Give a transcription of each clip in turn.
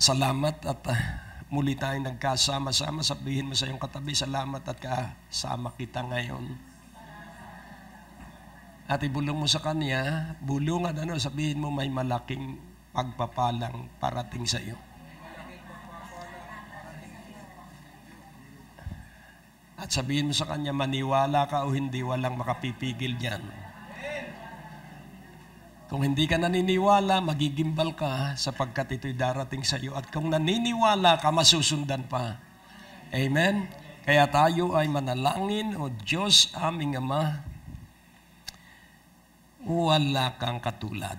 Salamat at uh, muli tayong nagkasama-sama. Sabihin mo sa iyong katabi, salamat at kasama kita ngayon. At ibulong mo sa kanya, bulungan ano, sabihin mo may malaking pagpapalang parating sa iyo. At sabihin mo sa kanya, maniwala ka o hindi, walang makapipigil diyan. Kung hindi ka naniniwala, magigimbal ka sapagkat ito'y darating sa iyo. At kung naniniwala ka, masusundan pa. Amen? Kaya tayo ay manalangin, O Diyos aming Ama, wala kang katulad.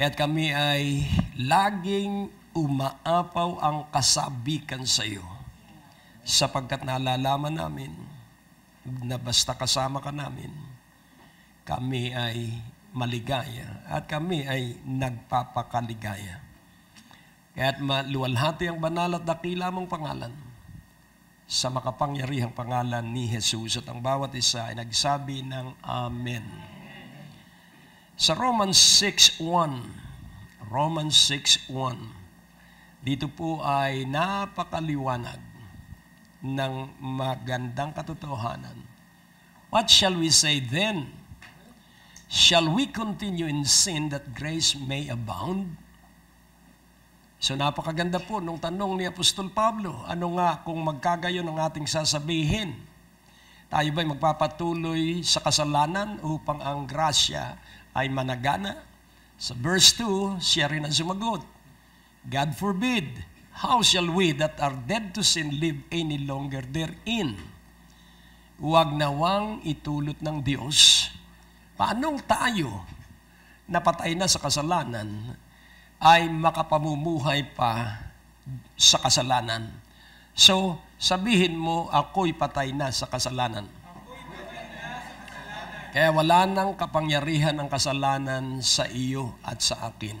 At kami ay laging umaapaw ang kasabikan sa iyo sapagkat nalalaman namin na basta kasama ka namin, kami ay maligaya at kami ay nagpapakaligaya. Kaya't maluwalhati ang banal at dakila mong pangalan sa makapangyarihang pangalan ni Jesus at ang bawat isa ay nagsabi ng Amen. Sa Romans 6.1 Romans 6.1 Dito po ay napakaliwanag ng magandang katotohanan. What shall we say then? Shall we continue in sin that grace may abound? So napakaganda po nung tanong ni Apostol Pablo, ano nga kung magkagayon ang ating sasabihin? Tayo ba'y magpapatuloy sa kasalanan upang ang grasya ay managana? Sa verse 2, siya rin ang sumagot, God forbid, how shall we that are dead to sin live any longer therein? Huwag nawang itulot ng Diyos Paanong tayo napatay na sa kasalanan ay makapamumuhay pa sa kasalanan? So, sabihin mo, ako'y patay na sa kasalanan. Kaya wala nang kapangyarihan ang kasalanan sa iyo at sa akin.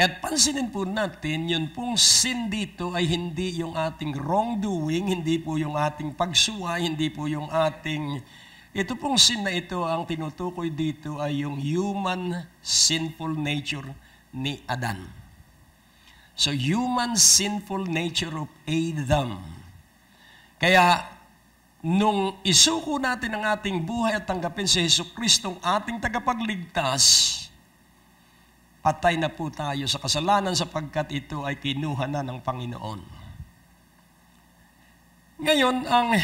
At pansinin po natin, yun pong sin dito ay hindi yung ating wrongdoing, hindi po yung ating pagsuway, hindi po yung ating ito pong sin na ito, ang tinutukoy dito ay yung human sinful nature ni Adan. So, human sinful nature of Adam. Kaya, nung isuko natin ang ating buhay at tanggapin si Yesu Kristong ating tagapagligtas, patay na po tayo sa kasalanan sapagkat ito ay kinuha na ng Panginoon. Ngayon, ang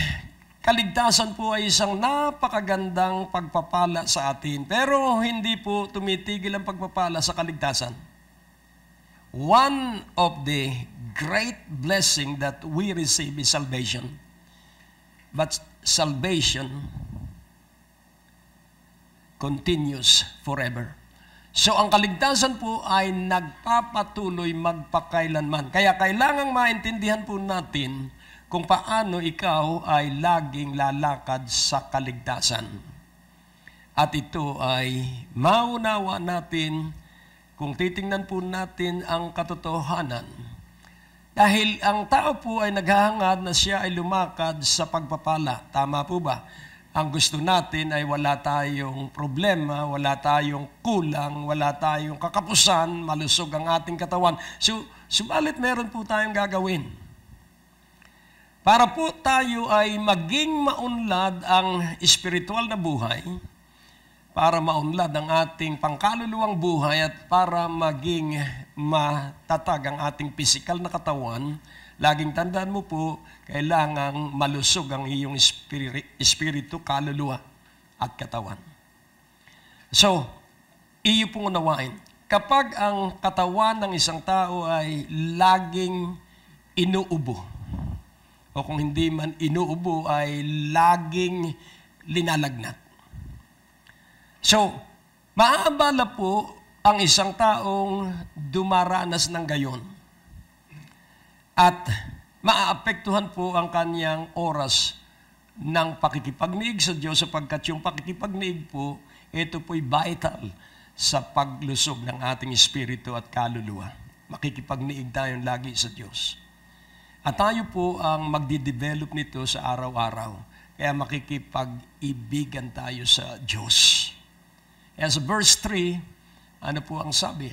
Kaligtasan po ay isang napakagandang pagpapala sa atin, pero hindi po tumitigil ang pagpapala sa kaligtasan. One of the great blessing that we receive is salvation. But salvation continues forever. So ang kaligtasan po ay nagpapatuloy magpakailanman. Kaya kailangang maintindihan po natin kung paano ikaw ay laging lalakad sa kaligtasan. At ito ay maunawa natin kung titingnan po natin ang katotohanan. Dahil ang tao po ay naghahangad na siya ay lumakad sa pagpapala. Tama po ba? Ang gusto natin ay wala tayong problema, wala tayong kulang, wala tayong kakapusan, malusog ang ating katawan. So, subalit meron po tayong gagawin para po tayo ay maging maunlad ang espiritual na buhay, para maunlad ang ating pangkaluluwang buhay at para maging matatag ang ating pisikal na katawan, laging tandaan mo po, kailangang malusog ang iyong espiritu, kaluluwa at katawan. So, iyo pong unawain, kapag ang katawan ng isang tao ay laging inuubo, o kung hindi man inuubo ay laging linalagnat. So, maabala po ang isang taong dumaranas ng gayon at maaapektuhan po ang kanyang oras ng pakikipagniig sa Diyos sapagkat yung pakikipagniig po, ito po'y vital sa paglusog ng ating espiritu at kaluluwa. Makikipagniig tayong lagi sa Diyos. At tayo po ang magdidevelop nito sa araw-araw. Kaya makikipag-ibigan tayo sa Diyos. As verse 3, ano po ang sabi?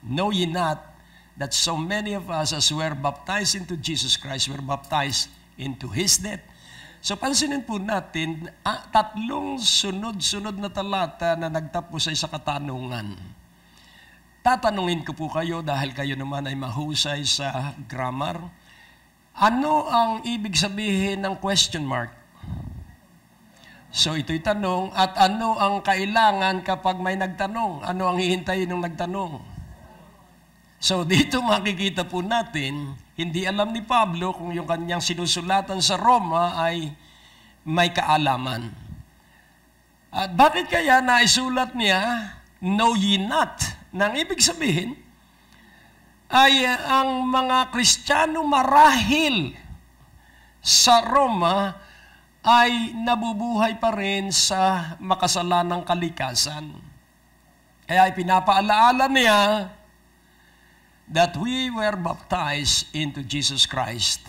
Know ye not that so many of us as were baptized into Jesus Christ were baptized into His death. So pansinin po natin, ah, tatlong sunod-sunod na talata na nagtapos ay sa katanungan. Tatanungin ko po kayo dahil kayo naman ay mahusay sa grammar ano ang ibig sabihin ng question mark? So ito'y tanong, at ano ang kailangan kapag may nagtanong? Ano ang hihintayin ng nagtanong? So dito makikita po natin, hindi alam ni Pablo kung yung kanyang sinusulatan sa Roma ay may kaalaman. At bakit kaya naisulat niya, know ye not? Nang ibig sabihin, ay ang mga Kristiyano marahil sa Roma ay nabubuhay pa rin sa makasalanang kalikasan. Kaya ipinapaalaala niya that we were baptized into Jesus Christ.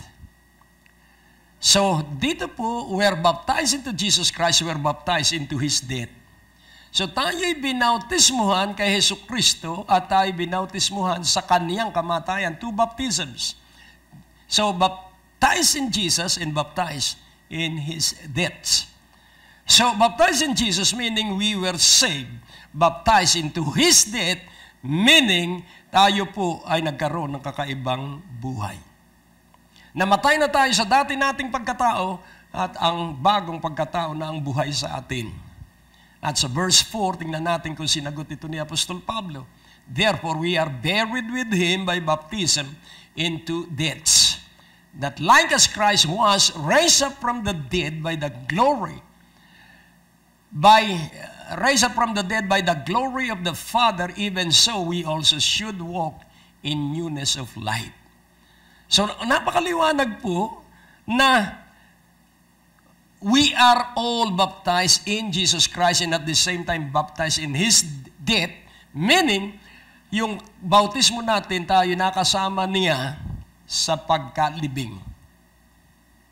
So dito po, we're baptized into Jesus Christ, we're baptized into His death. So tayo'y binautismuhan kay Heso Kristo at tayo'y binautismuhan sa kaniyang kamatayan. Two baptisms. So baptize in Jesus and baptize in His death. So baptized in Jesus meaning we were saved. Baptized into His death meaning tayo po ay nagkaroon ng kakaibang buhay. Namatay na tayo sa dati nating pagkatao at ang bagong pagkatao na ang buhay sa atin. At sa verse 4, tingnan natin kung sinagot ito ni Apostol Pablo. Therefore, we are buried with Him by baptism into death. That like as Christ was raised up from the dead by the glory, by uh, raised up from the dead by the glory of the Father, even so we also should walk in newness of life. So napakaliwanag po na we are all baptized in Jesus Christ and at the same time baptized in His death. Meaning, yung bautismo natin, tayo nakasama niya sa pagkalibing.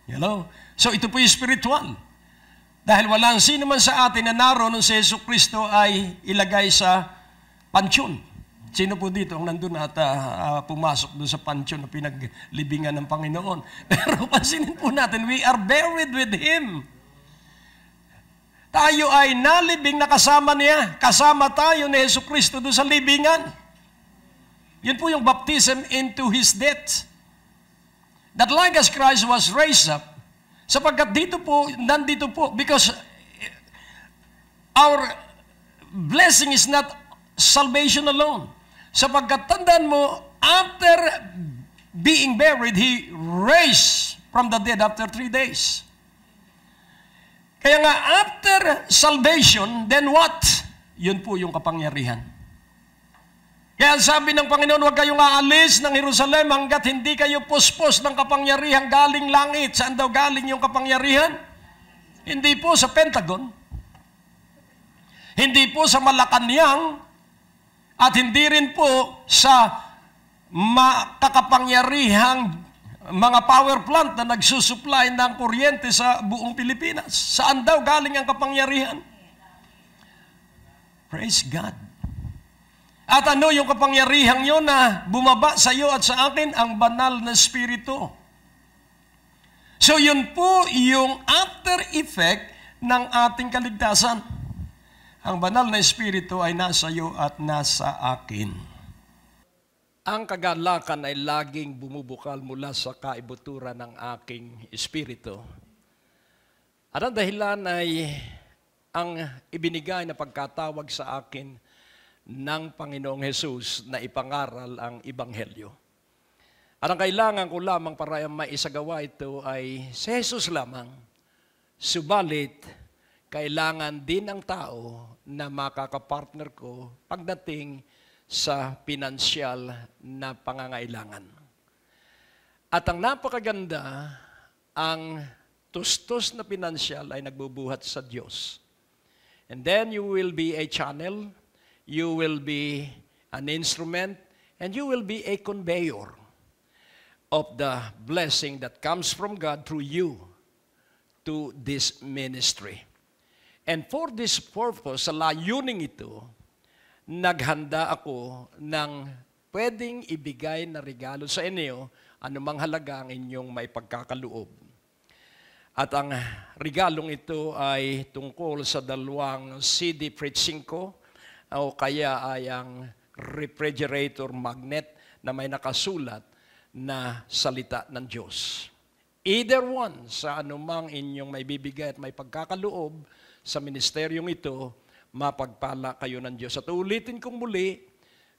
Hello? So ito po yung spiritual. Dahil walang sino man sa atin na naroon si Yesu Kristo ay ilagay sa pansyon. Sino po dito ang nandun at uh, pumasok doon sa pansyon na pinaglibingan ng Panginoon? Pero pansinin po natin, we are buried with Him. Tayo ay nalibing na kasama niya. Kasama tayo ni Yesu Kristo doon sa libingan. Yun po yung baptism into His death. That like as Christ was raised up, sapagkat dito po, nandito po, because our blessing is not salvation alone. Sapagkat tandaan mo, after being buried, He raised from the dead after three days. Kaya nga, after salvation, then what? Yun po yung kapangyarihan. Kaya sabi ng Panginoon, huwag kayong aalis ng Jerusalem hanggat hindi kayo puspos ng kapangyarihan galing langit. Saan daw galing yung kapangyarihan? Hindi po sa Pentagon. Hindi po sa Malacanang at hindi rin po sa makakapangyarihang mga power plant na nagsusupply ng kuryente sa buong Pilipinas. Saan daw galing ang kapangyarihan? Praise God. At ano yung kapangyarihan yun na bumaba sa iyo at sa akin? Ang banal na espiritu? So yun po yung after effect ng ating kaligtasan. Ang banal na Espiritu ay nasa iyo at nasa akin. Ang kagalakan ay laging bumubukal mula sa kaibuturan ng aking espiritu. At ang dahilan ay ang ibinigay na pagkatawag sa akin ng Panginoong Hesus na ipangaral ang Ibanghelyo. At ang kailangan ko lamang para maisagawa ito ay si Jesus lamang. Subalit, kailangan din ng tao na makakapartner ko pagdating sa pinansyal na pangangailangan. At ang napakaganda, ang tustos na pinansyal ay nagbubuhat sa Diyos. And then you will be a channel, you will be an instrument, and you will be a conveyor of the blessing that comes from God through you to this ministry. And for this purpose, sa layuning ito, naghanda ako ng pwedeng ibigay na regalo sa inyo, anumang halaga ang inyong may pagkakaloob. At ang regalong ito ay tungkol sa dalawang CD preaching ko o kaya ay ang refrigerator magnet na may nakasulat na salita ng Diyos. Either one sa anumang inyong may bibigay at may pagkakaloob, sa ministeryong ito, mapagpala kayo ng Diyos. At ulitin kong muli,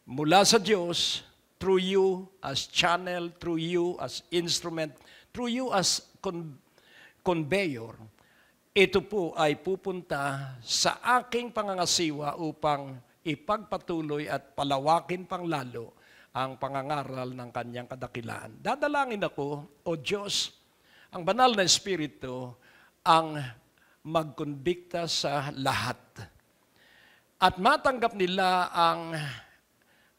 mula sa Diyos, through you as channel, through you as instrument, through you as con- conveyor, ito po ay pupunta sa aking pangangasiwa upang ipagpatuloy at palawakin pang lalo ang pangangaral ng kanyang kadakilaan. Dadalangin ako, O Diyos, ang banal na Espiritu, ang magkonbikta sa lahat. At matanggap nila ang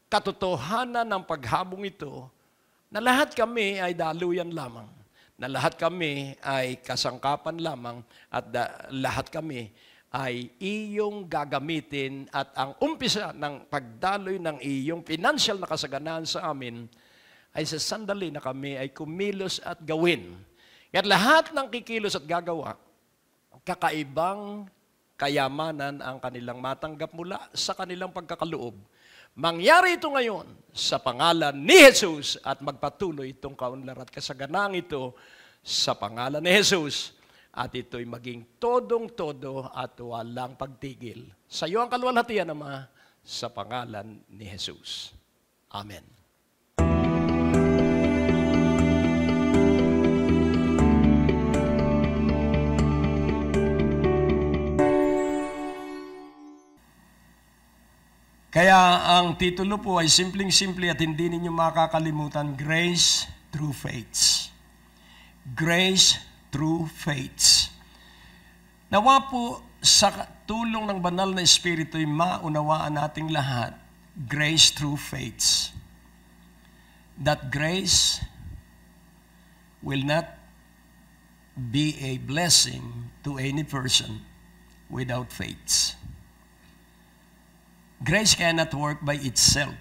katotohanan ng paghabong ito na lahat kami ay daluyan lamang, na lahat kami ay kasangkapan lamang at da- lahat kami ay iyong gagamitin at ang umpisa ng pagdaloy ng iyong financial na kasaganaan sa amin ay sa sandali na kami ay kumilos at gawin. At lahat ng kikilos at gagawa kakaibang kayamanan ang kanilang matanggap mula sa kanilang pagkakaloob. Mangyari ito ngayon sa pangalan ni Jesus at magpatuloy itong kaunlarat kasaganang ito sa pangalan ni Jesus at ito'y maging todong-todo at walang pagtigil. Sa iyo ang kaluwalhatian, Ama, sa pangalan ni Jesus. Amen. Kaya ang titulo po ay simpleng-simple at hindi ninyo makakalimutan, Grace through Faith. Grace through Faith. Nawa po sa tulong ng banal na Espiritu ay maunawaan nating lahat, grace through faith. That grace will not be a blessing to any person without faith. Grace cannot work by itself.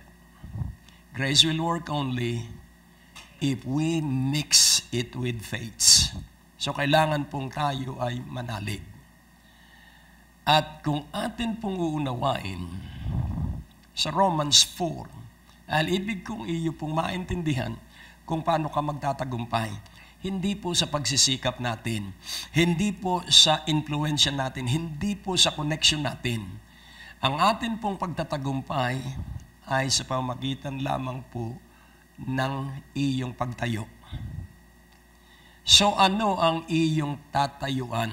Grace will work only if we mix it with faith. So kailangan pong tayo ay manalig. At kung atin pong uunawain sa Romans 4, dahil ibig kong iyo pong maintindihan kung paano ka magtatagumpay hindi po sa pagsisikap natin, hindi po sa influensya natin, hindi po sa connection natin, ang atin pong pagtatagumpay ay sa pamagitan lamang po ng iyong pagtayo. So ano ang iyong tatayuan?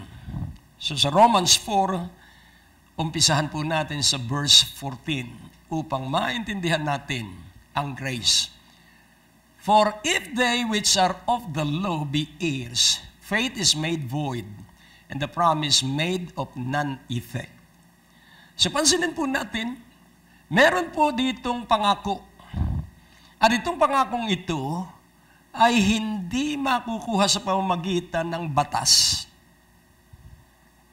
So sa Romans 4, umpisahan po natin sa verse 14 upang maintindihan natin ang grace. For if they which are of the law be heirs, faith is made void, and the promise made of none effect. So pansinin po natin, meron po ditong pangako. At itong pangakong ito ay hindi makukuha sa pamamagitan ng batas.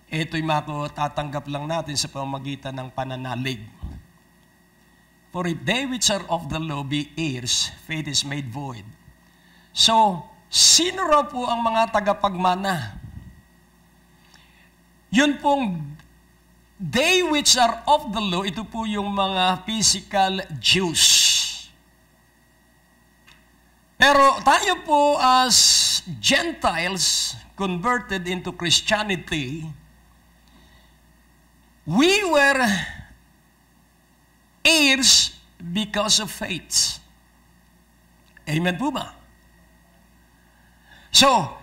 Ito'y mako tatanggap lang natin sa pamamagitan ng pananalig. For if they which are of the law be heirs, faith is made void. So, sino raw po ang mga tagapagmana? Yun pong They which are of the law, ito po yung mga physical Jews. Pero tayo po as Gentiles converted into Christianity, we were heirs because of faith. Amen po ba? So,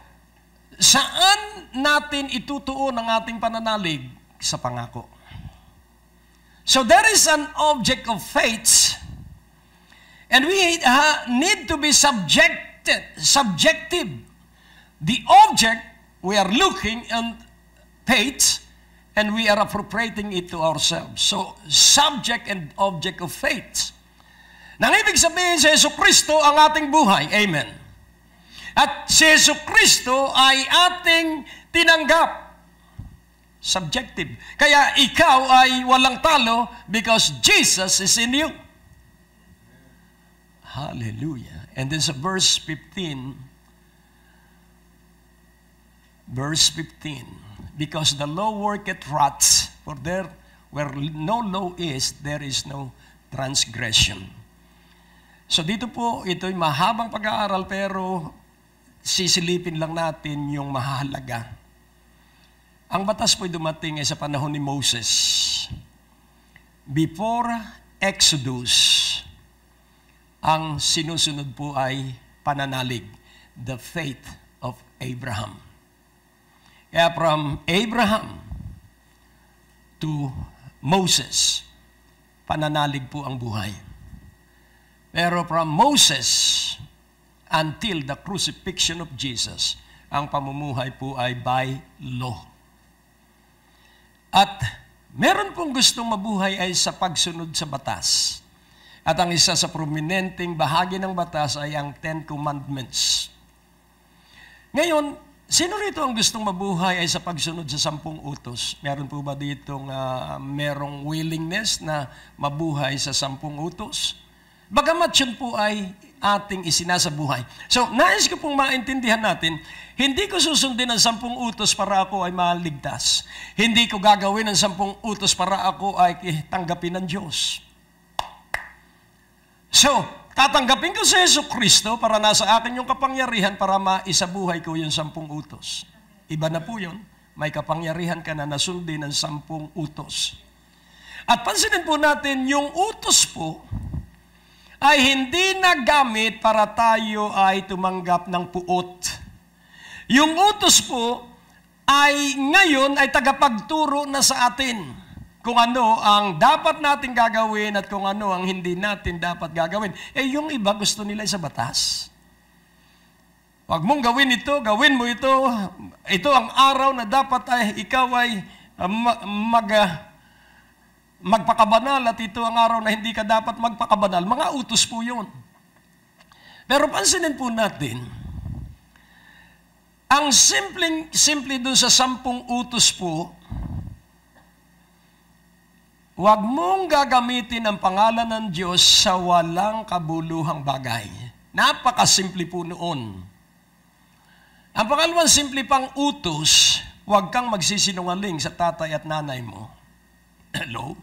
saan natin itutuon ang ating pananalig sa pangako. So there is an object of faith and we need to be subjected, subjective. The object we are looking and faith and we are appropriating it to ourselves. So subject and object of faith. Nang ibig sabihin si Yesu Kristo ang ating buhay. Amen. At si Yesu Kristo ay ating tinanggap subjective. Kaya ikaw ay walang talo because Jesus is in you. Hallelujah. And then sa verse 15, verse 15, Because the law worketh wrath, for there where no law is, there is no transgression. So dito po, ito'y mahabang pag-aaral pero sisilipin lang natin yung mahalaga. Ang batas po'y dumating ay sa panahon ni Moses. Before Exodus, ang sinusunod po ay pananalig, the faith of Abraham. Kaya e from Abraham to Moses, pananalig po ang buhay. Pero from Moses until the crucifixion of Jesus, ang pamumuhay po ay by law. At meron pong gustong mabuhay ay sa pagsunod sa batas. At ang isa sa prominenteng bahagi ng batas ay ang Ten Commandments. Ngayon, sino rito ang gustong mabuhay ay sa pagsunod sa sampung utos? Meron po ba dito uh, ah, merong willingness na mabuhay sa sampung utos? Bagamat yun po ay ating isinasabuhay. So, nais ko pong maintindihan natin, hindi ko susundin ang sampung utos para ako ay maligtas. Hindi ko gagawin ang sampung utos para ako ay tanggapin ng Diyos. So, tatanggapin ko si Yesu Kristo para nasa akin yung kapangyarihan para maisabuhay ko yung sampung utos. Iba na po yun. May kapangyarihan ka na nasundin ang sampung utos. At pansinin po natin, yung utos po, ay hindi nagamit para tayo ay tumanggap ng puot. Yung utos po ay ngayon ay tagapagturo na sa atin kung ano ang dapat natin gagawin at kung ano ang hindi natin dapat gagawin. Eh yung iba gusto nila sa batas. Huwag mong gawin ito, gawin mo ito. Ito ang araw na dapat ay ikaw ay mag, mag magpakabanal at ito ang araw na hindi ka dapat magpakabanal. Mga utos po yun. Pero pansinin po natin, ang simpleng, simple dun sa sampung utos po, huwag mong gagamitin ang pangalan ng Diyos sa walang kabuluhang bagay. Napakasimple po noon. Ang pangalawang simple pang utos, huwag kang magsisinungaling sa tatay at nanay mo. Hello?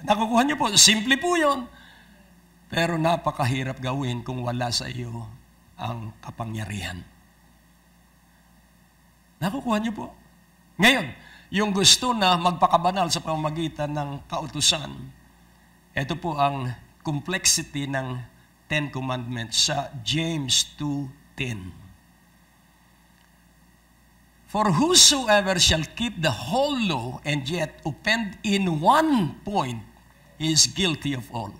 Nakukuha niyo po, simple po yun. Pero napakahirap gawin kung wala sa iyo ang kapangyarihan. Nakukuha niyo po. Ngayon, yung gusto na magpakabanal sa pamamagitan ng kautusan, ito po ang complexity ng Ten Commandments sa James 2.10. For whosoever shall keep the whole law and yet offend in one point He is guilty of all.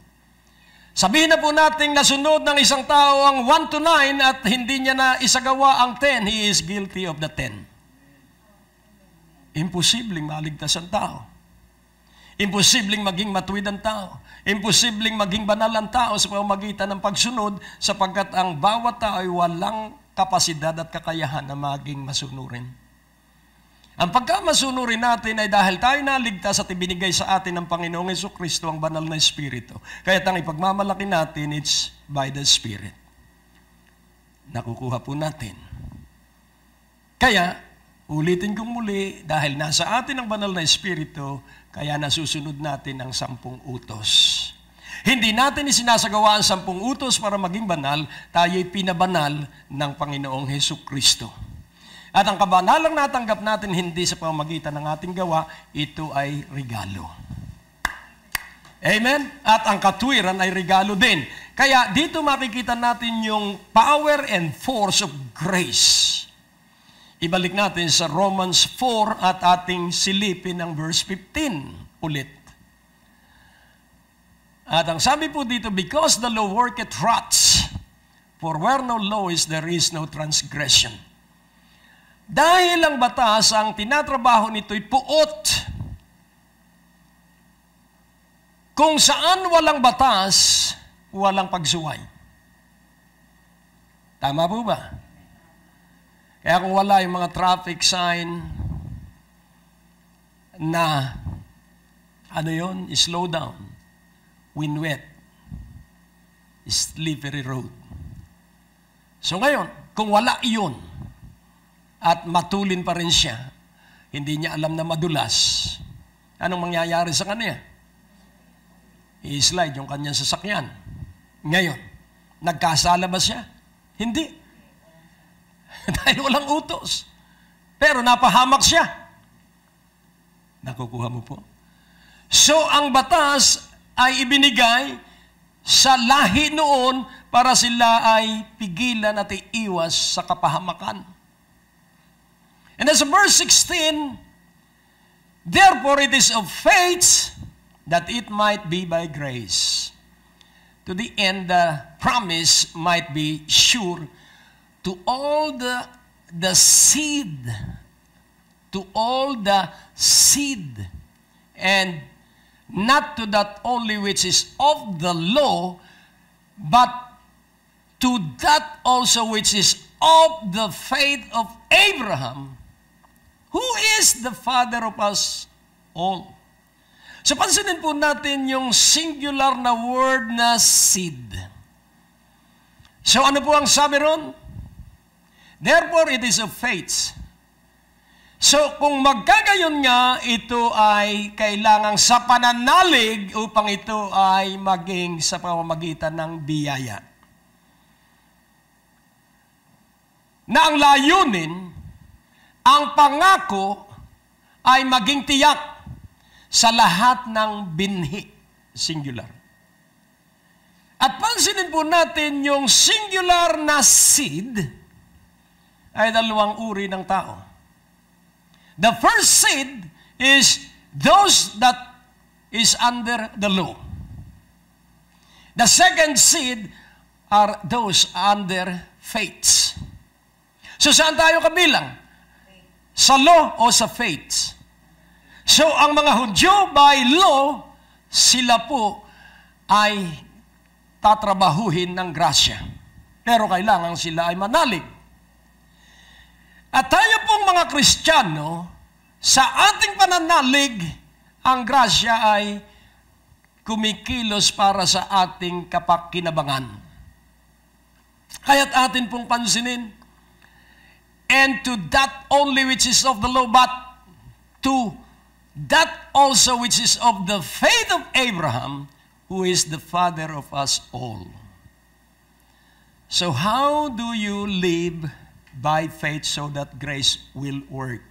Sabihin na po natin na sunod ng isang tao ang 1 to 9 at hindi niya na isagawa ang 10, he is guilty of the 10. Imposibleng maligtas ang tao. Imposibleng maging matuwid ang tao. Imposibleng maging banal ang tao sa pamamagitan ng pagsunod sapagkat ang bawat tao ay walang kapasidad at kakayahan na maging masunurin. Ang pagkamasunurin natin ay dahil tayo naligtas at ibinigay sa atin ng Panginoong Yeso Kristo ang banal na Espiritu. Kaya ang ipagmamalaki natin, it's by the Spirit. Nakukuha po natin. Kaya, ulitin kong muli, dahil nasa atin ang banal na Espiritu, kaya nasusunod natin ang sampung utos. Hindi natin isinasagawa ang sampung utos para maging banal, tayo'y pinabanal ng Panginoong Heso Kristo. At ang kabanalang natanggap natin hindi sa pamagitan ng ating gawa, ito ay regalo. Amen? At ang katwiran ay regalo din. Kaya dito makikita natin yung power and force of grace. Ibalik natin sa Romans 4 at ating silipin ang verse 15 ulit. At ang sabi po dito, Because the law worketh rots, for where no law is, there is no transgression. Dahil ang batas ang tinatrabaho nito'y puot. Kung saan walang batas, walang pagsuway. Tama po ba? Kaya kung wala yung mga traffic sign na ano yon slow down, wind wet, slippery road. So ngayon, kung wala iyon, at matulin pa rin siya. Hindi niya alam na madulas. Anong mangyayari sa kanya? I-slide yung kanyang sasakyan. Ngayon, nagkasala ba siya? Hindi. Dahil walang utos. Pero napahamak siya. Nakukuha mo po. So, ang batas ay ibinigay sa lahi noon para sila ay pigilan at iiwas sa kapahamakan. And as verse 16, Therefore it is of faith that it might be by grace, to the end the promise might be sure to all the, the seed, to all the seed, and not to that only which is of the law, but to that also which is of the faith of Abraham, who is the Father of us all. So pansinin po natin yung singular na word na seed. So ano po ang sabi ron? Therefore, it is of faith. So kung magkagayon nga, ito ay kailangang sa pananalig upang ito ay maging sa pamamagitan ng biyaya. Na ang layunin ang pangako ay maging tiyak sa lahat ng binhi. Singular. At pansinin po natin yung singular na seed ay dalawang uri ng tao. The first seed is those that is under the law. The second seed are those under faith. So saan tayo kabilang? Sa law o sa faith. So ang mga Hudyo by law, sila po ay tatrabahuhin ng grasya. Pero kailangan sila ay manalig. At tayo pong mga Kristiyano, sa ating pananalig, ang grasya ay kumikilos para sa ating kapakinabangan. Kaya't atin pong pansinin, and to that only which is of the law, but to that also which is of the faith of Abraham, who is the father of us all. So, how do you live by faith so that grace will work?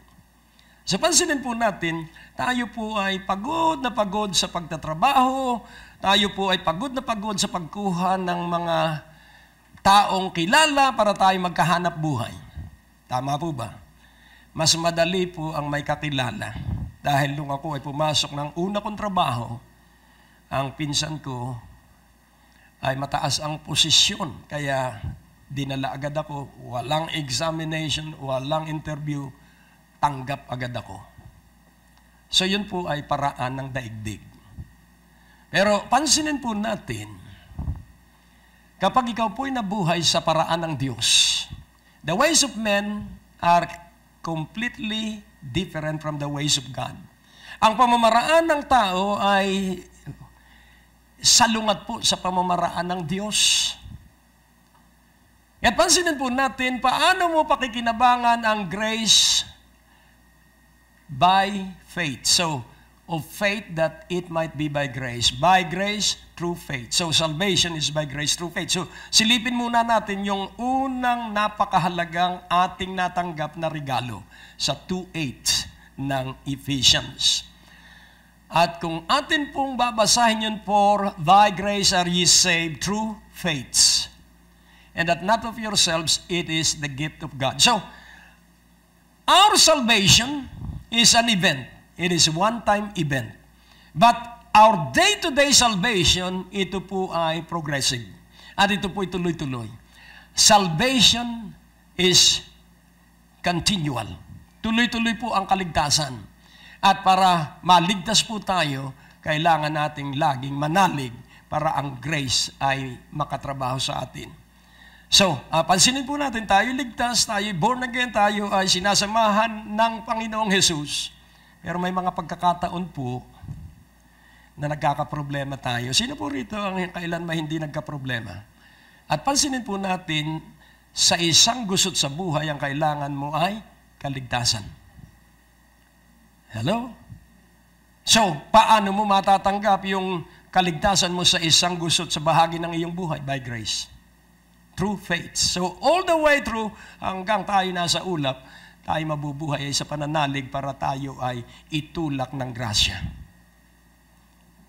So pansinin po natin, tayo po ay pagod na pagod sa pagtatrabaho, tayo po ay pagod na pagod sa pagkuha ng mga taong kilala para tayo magkahanap buhay. Tama po ba? Mas madali po ang may kakilala. Dahil nung ako ay pumasok ng una kong trabaho, ang pinsan ko ay mataas ang posisyon. Kaya dinala agad ako, walang examination, walang interview, tanggap agad ako. So yun po ay paraan ng daigdig. Pero pansinin po natin, kapag ikaw po ay nabuhay sa paraan ng Diyos, The ways of men are completely different from the ways of God. Ang pamamaraan ng tao ay salungat po sa pamamaraan ng Diyos. At pansinin po natin, paano mo pakikinabangan ang grace by faith. So, of faith that it might be by grace. By grace, through faith. So salvation is by grace through faith. So silipin muna natin yung unang napakahalagang ating natanggap na regalo sa 2.8 ng Ephesians. At kung atin pong babasahin yun for, Thy grace are ye saved through faith. And that not of yourselves, it is the gift of God. So, our salvation is an event. It is a one-time event. But our day-to-day salvation, ito po ay progressive. At ito po ay tuloy-tuloy. Salvation is continual. Tuloy-tuloy po ang kaligtasan. At para maligtas po tayo, kailangan nating laging manalig para ang grace ay makatrabaho sa atin. So, uh, pansinin po natin, tayo ligtas, tayo born again, tayo ay sinasamahan ng Panginoong Jesus. Pero may mga pagkakataon po na nagkakaproblema tayo. Sino po rito ang kailan may hindi nagkaproblema? At pansinin po natin, sa isang gusot sa buhay, ang kailangan mo ay kaligtasan. Hello? So, paano mo matatanggap yung kaligtasan mo sa isang gusot sa bahagi ng iyong buhay? By grace. Through faith. So, all the way through hanggang tayo nasa ulap, tayo mabubuhay ay sa pananalig para tayo ay itulak ng grasya.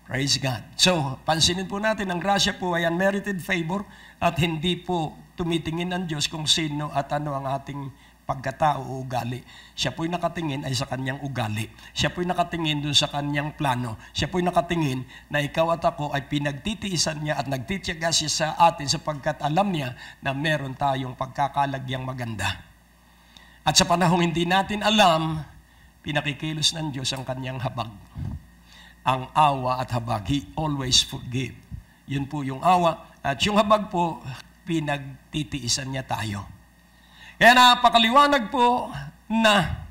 Praise God. So, pansinin po natin, ang grasya po ay unmerited favor at hindi po tumitingin ang Diyos kung sino at ano ang ating pagkatao o ugali. Siya po'y nakatingin ay sa kanyang ugali. Siya po'y nakatingin dun sa kanyang plano. Siya po'y nakatingin na ikaw at ako ay pinagtitiisan niya at nagtitiyaga siya sa atin sapagkat alam niya na meron tayong pagkakalagyan maganda. At sa panahong hindi natin alam, pinakikilos ng Diyos ang kanyang habag. Ang awa at habag, He always forgive. Yun po yung awa. At yung habag po, pinagtitiisan niya tayo. Kaya napakaliwanag po na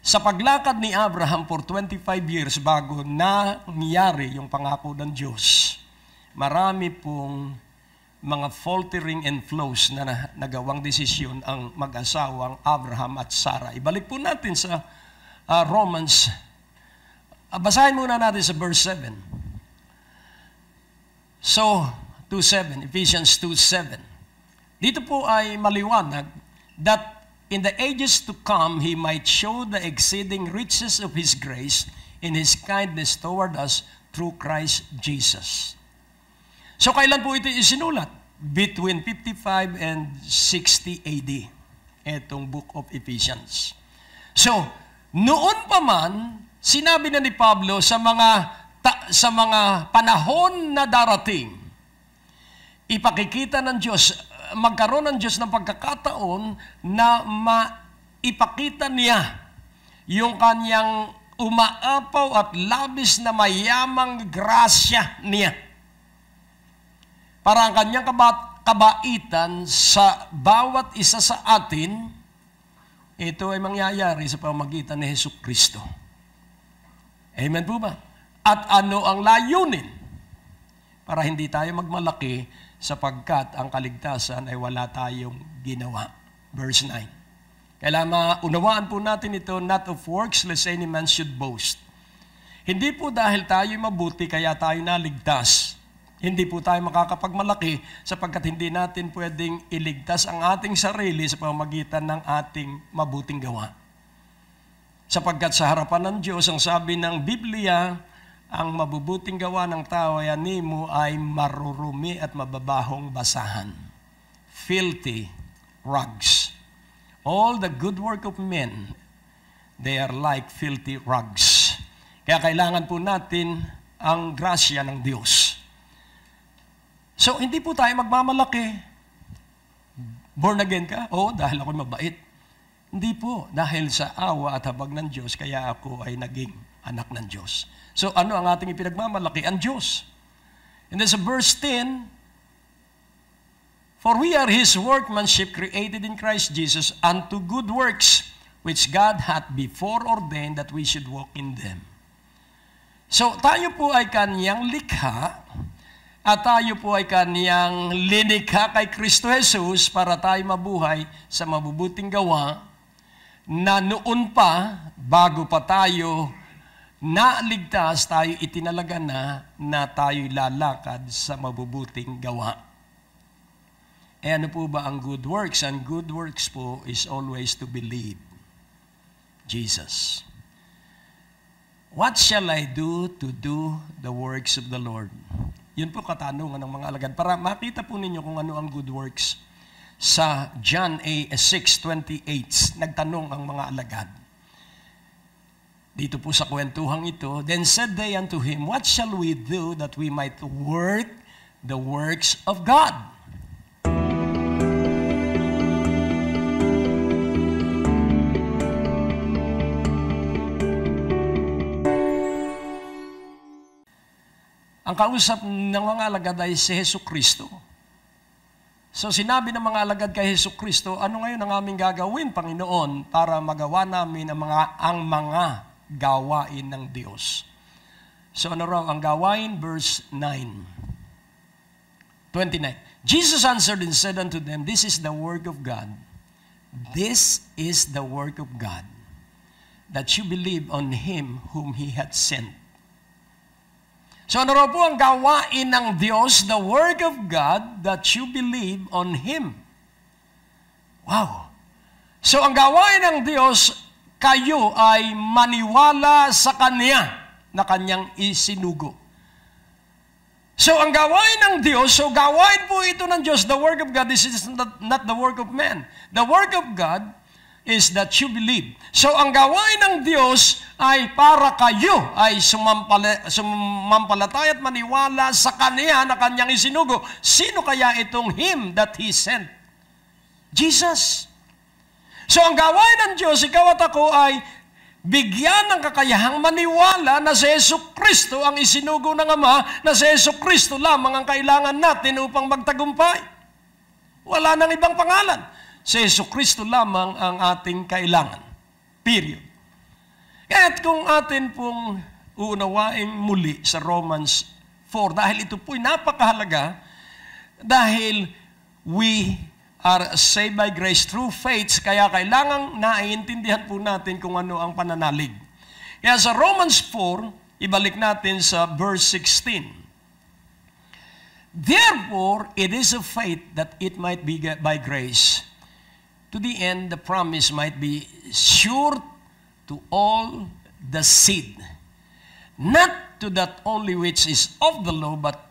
sa paglakad ni Abraham for 25 years bago nangyari yung pangako ng Diyos, marami pong mga faltering and flows na, nagawang desisyon ang mag-asawang Abraham at Sarah. Ibalik po natin sa uh, Romans. Uh, basahin muna natin sa verse 7. So, 2.7, Ephesians 2.7. Dito po ay maliwanag that in the ages to come, He might show the exceeding riches of His grace in His kindness toward us through Christ Jesus. So kailan po ito isinulat? Between 55 and 60 AD, itong Book of Ephesians. So, noon pa man, sinabi na ni Pablo sa mga ta, sa mga panahon na darating, ipakikita ng Diyos, magkaroon ng Diyos ng pagkakataon na maipakita niya yung kanyang umaapaw at labis na mayamang grasya niya para ang kanyang kabat kabaitan sa bawat isa sa atin, ito ay mangyayari sa pamagitan ni Heso Kristo. Amen po ba? At ano ang layunin? Para hindi tayo magmalaki sapagkat ang kaligtasan ay wala tayong ginawa. Verse 9. Kailangan maunawaan po natin ito, not of works, lest any man should boast. Hindi po dahil tayo mabuti kaya tayo naligtas. Hindi po tayo makakapagmalaki sapagkat hindi natin pwedeng iligtas ang ating sarili sa pamagitan ng ating mabuting gawa. Sapagkat sa harapan ng Diyos, ang sabi ng Biblia, ang mabubuting gawa ng tao ay animo ay marurumi at mababahong basahan. Filthy rugs. All the good work of men, they are like filthy rugs. Kaya kailangan po natin ang grasya ng Diyos. So, hindi po tayo magmamalaki. Born again ka? Oo, dahil ako mabait. Hindi po, dahil sa awa at habag ng Diyos, kaya ako ay naging anak ng Diyos. So, ano ang ating ipinagmamalaki? Ang Diyos. And then sa verse 10, For we are His workmanship created in Christ Jesus unto good works, which God hath before ordained that we should walk in them. So, tayo po ay kanyang likha at tayo po ay kaniyang linikha kay Kristo Jesus para tayo mabuhay sa mabubuting gawa na noon pa, bago pa tayo naligtas, tayo itinalaga na na tayo lalakad sa mabubuting gawa. E ano po ba ang good works? Ang good works po is always to believe Jesus. What shall I do to do the works of the Lord? Yun po katanungan ng mga alagad. Para makita po ninyo kung ano ang good works. Sa John 6.28, nagtanong ang mga alagad. Dito po sa kwentuhang ito, Then said they unto him, What shall we do that we might work the works of God? Ang kausap ng mga alagad ay si Heso Kristo. So sinabi ng mga alagad kay Heso Kristo, ano ngayon ang aming gagawin, Panginoon, para magawa namin ang mga, ang mga gawain ng Diyos? So ano raw ang gawain? Verse 9. 29. Jesus answered and said unto them, This is the work of God. This is the work of God, that you believe on Him whom He had sent. So ano po ang gawain ng Diyos, the work of God, that you believe on Him. Wow! So ang gawain ng Diyos, kayo ay maniwala sa Kanya na Kanyang isinugo. So ang gawain ng Diyos, so gawain po ito ng Diyos, the work of God, this is not, not the work of man. The work of God is that you believe. So ang gawain ng Diyos ay para kayo ay sumampala, sumampalataya at maniwala sa Kanya na Kanyang isinugo. Sino kaya itong Him that He sent? Jesus. So ang gawain ng Diyos, ikaw at ako ay bigyan ng kakayahang maniwala na si Yesu Kristo ang isinugo ng Ama, na si Yesu Kristo lamang ang kailangan natin upang magtagumpay. Wala nang ibang pangalan sa Yeso Kristo lamang ang ating kailangan. Period. At kung atin pong uunawain muli sa Romans 4, dahil ito po'y napakahalaga, dahil we are saved by grace through faith, kaya kailangang naiintindihan po natin kung ano ang pananalig. Kaya sa Romans 4, ibalik natin sa verse 16. Therefore, it is a faith that it might be by grace, to the end the promise might be sure to all the seed, not to that only which is of the law, but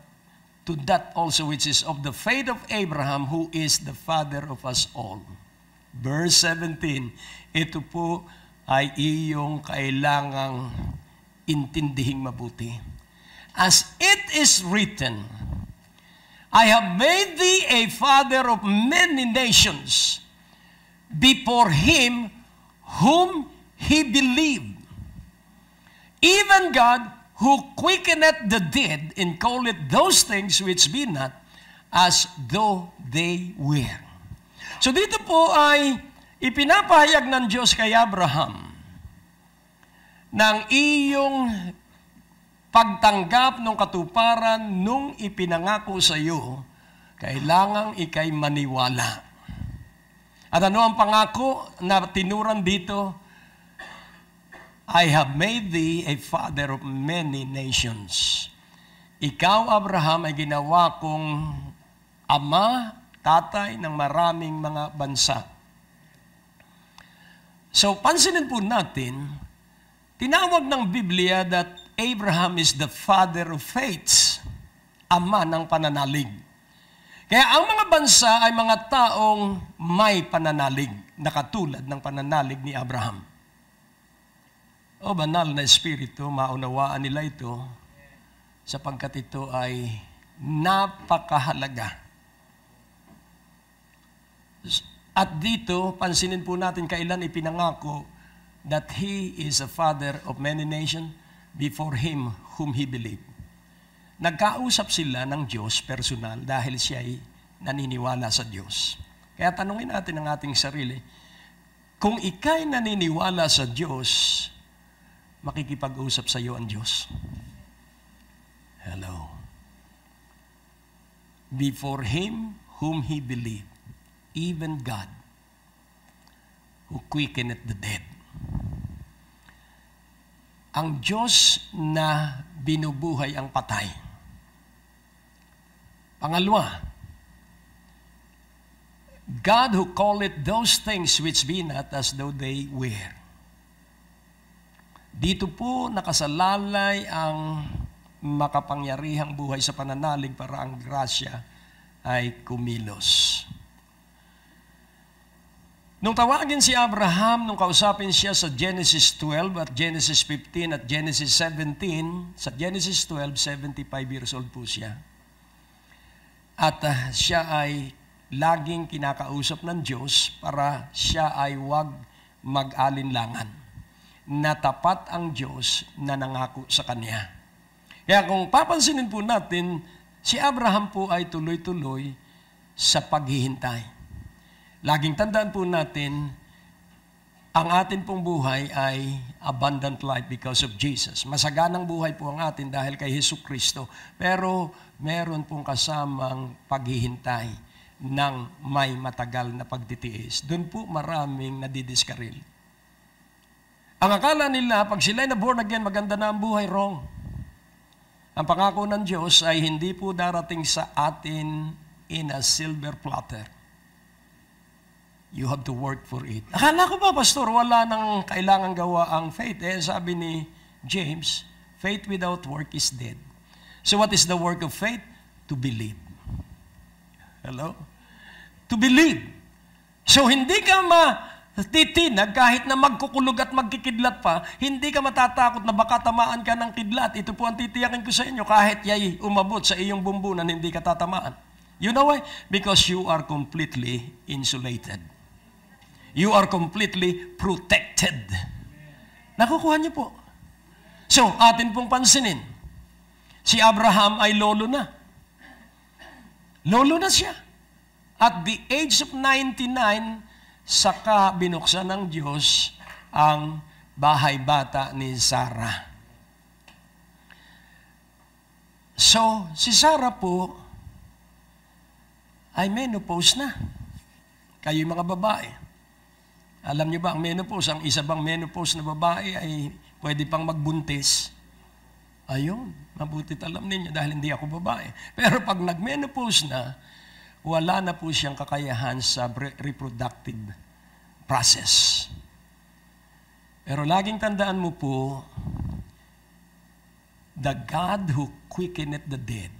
to that also which is of the faith of Abraham, who is the father of us all. Verse 17, ito po ay iyong kailangang intindihin mabuti. As it is written, I have made thee a father of many nations before him whom he believed. Even God who quickeneth the dead and calleth those things which be not as though they were. So dito po ay ipinapahayag ng Diyos kay Abraham ng iyong pagtanggap ng katuparan nung ipinangako sa iyo, kailangang ikay maniwala. At ano ang pangako na tinuran dito? I have made thee a father of many nations. Ikaw, Abraham, ay ginawa kong ama, tatay ng maraming mga bansa. So, pansinin po natin, tinawag ng Biblia that Abraham is the father of faiths, ama ng pananalig. Kaya ang mga bansa ay mga taong may pananalig na katulad ng pananalig ni Abraham. O banal na espiritu, maunawaan nila ito sapagkat ito ay napakahalaga. At dito, pansinin po natin kailan ipinangako that He is a Father of many nations before Him whom He believed. Nagkausap sila ng Diyos personal dahil siya ay naniniwala sa Diyos. Kaya tanungin natin ang ating sarili, kung ika'y naniniwala sa Diyos, makikipag-usap sa iyo ang Diyos. Hello. Before Him whom He believed, even God, who quickeneth the dead. Ang Diyos na binubuhay ang patay Pangalawa, God who call it those things which be not as though they were. Dito po nakasalalay ang makapangyarihang buhay sa pananalig para ang grasya ay kumilos. Nung tawagin si Abraham, nung kausapin siya sa Genesis 12 at Genesis 15 at Genesis 17, sa Genesis 12, 75 years old po siya. At uh, siya ay laging kinakausap ng Diyos para siya ay wag mag-alinlangan. Natapat ang Diyos na nangako sa Kanya. Kaya kung papansinin po natin, si Abraham po ay tuloy-tuloy sa paghihintay. Laging tandaan po natin, ang atin pong buhay ay abundant life because of Jesus. Masaganang buhay po ang atin dahil kay Hesus Kristo. Pero meron pong kasamang paghihintay ng may matagal na pagtitiis. Doon po maraming nadidiskaril. Ang akala nila, pag sila na born again, maganda na ang buhay, wrong. Ang pangako ng Diyos ay hindi po darating sa atin in a silver platter You have to work for it. Akala ko ba, Pastor, wala nang kailangan gawa ang faith. Eh, sabi ni James, faith without work is dead. So what is the work of faith? To believe. Hello? To believe. So hindi ka ma titinag kahit na magkukulog at magkikidlat pa, hindi ka matatakot na baka tamaan ka ng kidlat. Ito po ang titiyakin ko sa inyo, kahit yay umabot sa iyong bumbunan, hindi ka tatamaan. You know why? Because you are completely insulated. You are completely protected. Nakukuha niyo po. So, atin pong pansinin, si Abraham ay lolo na. Lolo na siya. At the age of 99, saka binuksan ng Diyos ang bahay bata ni Sarah. So, si Sarah po ay menopause na. Kayo mga babae. Alam niyo ba, ang menopause, ang isa bang menopause na babae ay pwede pang magbuntis? Ayun, mabuti't alam ninyo dahil hindi ako babae. Pero pag nagmenopause na, wala na po siyang kakayahan sa reproductive process. Pero laging tandaan mo po, the God who quickeneth the dead,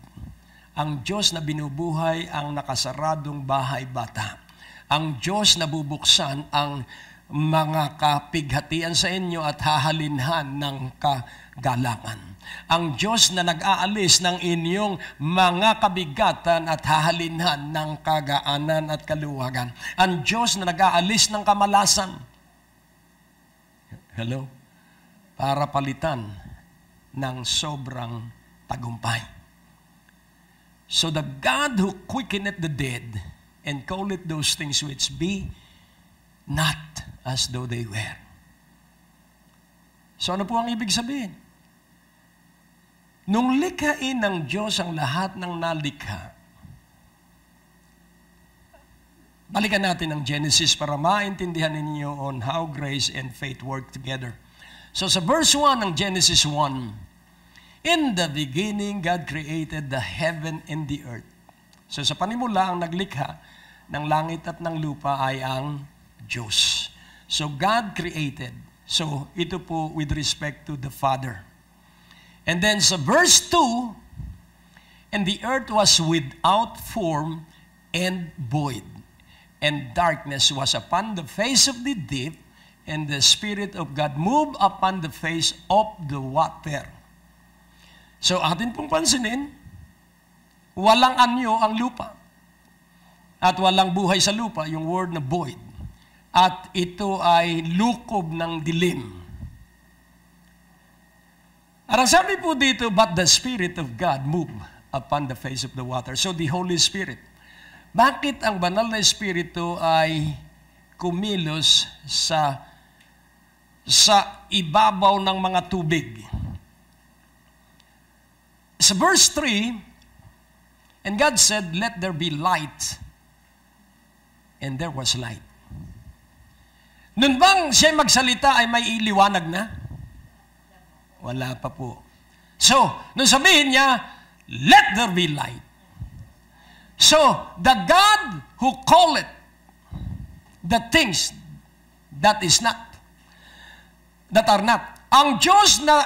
ang Diyos na binubuhay ang nakasaradong bahay bata ang Diyos na bubuksan ang mga kapighatian sa inyo at hahalinhan ng kagalangan. Ang Diyos na nag-aalis ng inyong mga kabigatan at hahalinhan ng kagaanan at kaluwagan. Ang Diyos na nag-aalis ng kamalasan. Hello? Para palitan ng sobrang tagumpay. So the God who quickeneth the dead and call it those things which be not as though they were. So ano po ang ibig sabihin? Nung likhain ng Diyos ang lahat ng nalikha, balikan natin ang Genesis para maintindihan ninyo on how grace and faith work together. So sa verse 1 ng Genesis 1, In the beginning, God created the heaven and the earth. So sa panimula, ang naglikha, ng langit at ng lupa ay ang Diyos. So God created. So ito po with respect to the Father. And then sa verse 2, And the earth was without form and void, and darkness was upon the face of the deep, and the Spirit of God moved upon the face of the water. So atin pong pansinin, walang anyo ang lupa at walang buhay sa lupa, yung word na void. At ito ay lukob ng dilim. At ang sabi po dito, but the Spirit of God moved upon the face of the water. So the Holy Spirit. Bakit ang banal na Espiritu ay kumilos sa sa ibabaw ng mga tubig? Sa verse 3, And God said, Let there be light and there was light. Nun bang siya magsalita ay may iliwanag na? Wala pa po. So, nung sabihin niya, let there be light. So, the God who calleth the things that is not, that are not. Ang Diyos na